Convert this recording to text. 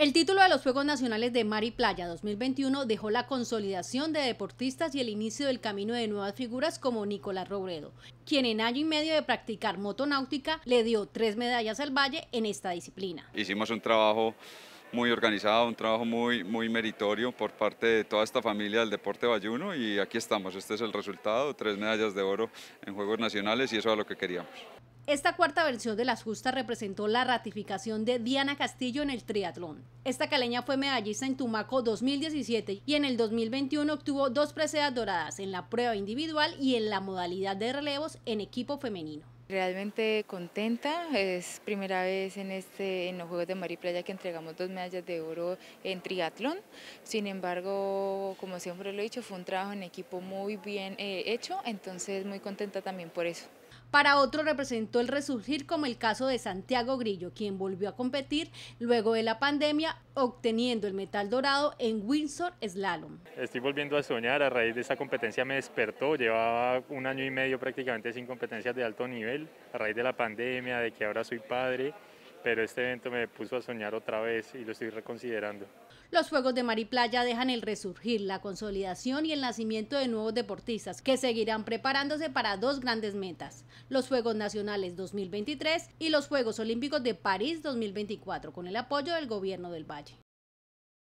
El título de los Juegos Nacionales de Mar y Playa 2021 dejó la consolidación de deportistas y el inicio del camino de nuevas figuras como Nicolás Robredo, quien en año y medio de practicar motonáutica le dio tres medallas al Valle en esta disciplina. Hicimos un trabajo muy organizado, un trabajo muy, muy meritorio por parte de toda esta familia del deporte bayuno y aquí estamos, este es el resultado, tres medallas de oro en Juegos Nacionales y eso es lo que queríamos. Esta cuarta versión de las justas representó la ratificación de Diana Castillo en el triatlón. Esta caleña fue medallista en Tumaco 2017 y en el 2021 obtuvo dos preseas doradas en la prueba individual y en la modalidad de relevos en equipo femenino. Realmente contenta, es primera vez en, este, en los Juegos de Mar Playa que entregamos dos medallas de oro en triatlón, sin embargo, como siempre lo he dicho, fue un trabajo en equipo muy bien eh, hecho, entonces muy contenta también por eso. Para otro representó el resurgir como el caso de Santiago Grillo, quien volvió a competir luego de la pandemia obteniendo el metal dorado en Windsor Slalom. Estoy volviendo a soñar, a raíz de esa competencia me despertó, llevaba un año y medio prácticamente sin competencias de alto nivel, a raíz de la pandemia, de que ahora soy padre pero este evento me puso a soñar otra vez y lo estoy reconsiderando. Los Juegos de Mariplaya dejan el resurgir, la consolidación y el nacimiento de nuevos deportistas que seguirán preparándose para dos grandes metas, los Juegos Nacionales 2023 y los Juegos Olímpicos de París 2024, con el apoyo del Gobierno del Valle.